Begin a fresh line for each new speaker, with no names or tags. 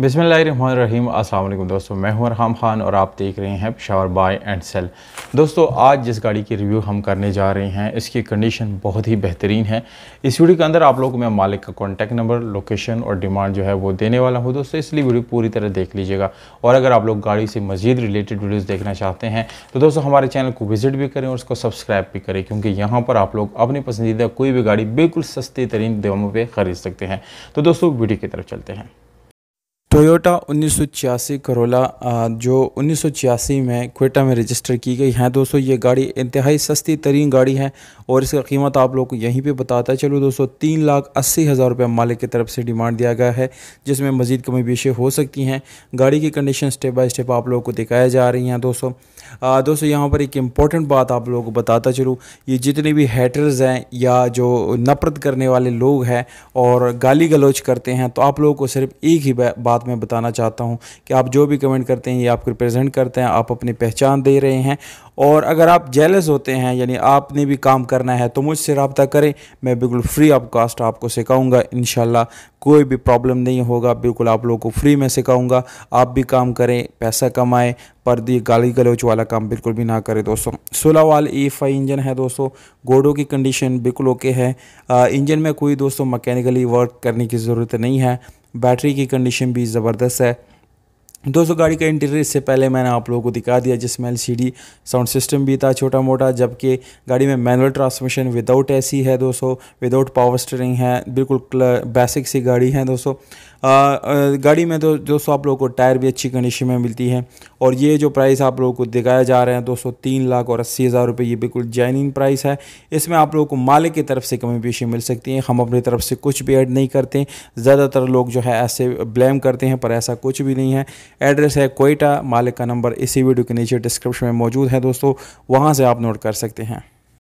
बिसमीम वालेकुम दोस्तों मैं हूं अरहम ख़ान और आप देख रहे हैं पिशावर बाय एंड सेल दोस्तों आज जिस गाड़ी की रिव्यू हम करने जा रहे हैं इसकी कंडीशन बहुत ही बेहतरीन है इस वीडियो के अंदर आप लोगों को मैं मालिक का कॉन्टैक्ट नंबर लोकेशन और डिमांड जो है वो देने वाला हूँ दोस्तों इसलिए वीडियो पूरी तरह देख लीजिएगा और अगर आप लोग गाड़ी से मज़ीद रिलेटेड वीडियोज़ देखना चाहते हैं तो दोस्तों हमारे चैनल को विज़िट भी करें और उसको सब्सक्राइब भी करें क्योंकि यहाँ पर आप लोग अपनी पसंदीदा कोई भी गाड़ी बिल्कुल सस्ती तरीन दामों पर ख़रीद सकते हैं तो दोस्तों वीडियो की तरफ चलते हैं
टोयोटा उन्नीस करोला जो उन्नीस में क्वेटा में रजिस्टर की गई है दोस्तों ये गाड़ी इंतहाई सस्ती तरीन गाड़ी है और इसका कीमत आप लोग को यहीं पे बताता चलो दोस्तों तीन लाख अस्सी हज़ार रुपये मालिक की तरफ से डिमांड दिया गया है जिसमें मजीद कमी पेशे हो सकती हैं गाड़ी की कंडीशन स्टेप बाई स्टेप आप लोगों को दिखाया जा रही हैं दोस्तों दोस्तों यहाँ पर एक इम्पॉर्टेंट बात आप लोगों को बताता चलूँ ये जितने भी हैटर्स हैं या जो नफरत करने वाले लोग हैं और गाली गलोच करते हैं तो आप लोगों को सिर्फ एक ही बात साथ में बताना चाहता हूँ कि आप जो भी कमेंट करते हैं ये आपको रिप्रेजेंट करते हैं आप अपनी पहचान दे रहे हैं और अगर आप जेलस होते हैं यानी आपने भी काम करना है तो मुझसे रबता करें मैं बिल्कुल फ्री ऑफ कास्ट आपको सिखाऊंगा इन कोई भी प्रॉब्लम नहीं होगा बिल्कुल आप लोगों को फ्री में सिखाऊंगा आप भी काम करें पैसा कमाएं पर दी गाली गलोच वाला काम बिल्कुल भी ना करें दोस्तों सोलह वाल ई इंजन है दोस्तों घोड़ों की कंडीशन बिल्कुल ओके है इंजन में कोई दोस्तों मकैनिकली वर्क करने की ज़रूरत नहीं है बैटरी की कंडीशन भी ज़बरदस्त है दोस्तों गाड़ी का इंटीरियर इससे पहले मैंने आप लोगों को दिखा दिया जिसमें एल साउंड सिस्टम भी था छोटा मोटा जबकि गाड़ी में मैनुअल ट्रांसमिशन विदाउट एसी है दोस्तों विदाउट पावर स्टीयरिंग है बिल्कुल बेसिक सी गाड़ी है दोस्तों गाड़ी में तो दोस्तों आप लोगों को टायर भी अच्छी कंडीशन में मिलती है और ये जो प्राइस आप लोगों को दिखाया जा रहे हैं दोस्तों तीन लाख और अस्सी हज़ार रुपये ये बिल्कुल जैनिन प्राइस है इसमें आप लोगों को मालिक की तरफ से कमी पेशी मिल सकती है हम अपनी तरफ से कुछ भी ऐड नहीं करते ज़्यादातर लोग जो है ऐसे ब्लेम करते हैं पर ऐसा कुछ भी नहीं है एड्रेस है कोयटा मालिक का नंबर इसी वीडियो के नीचे डिस्क्रिप्शन में मौजूद है दोस्तों वहाँ से आप नोट कर सकते हैं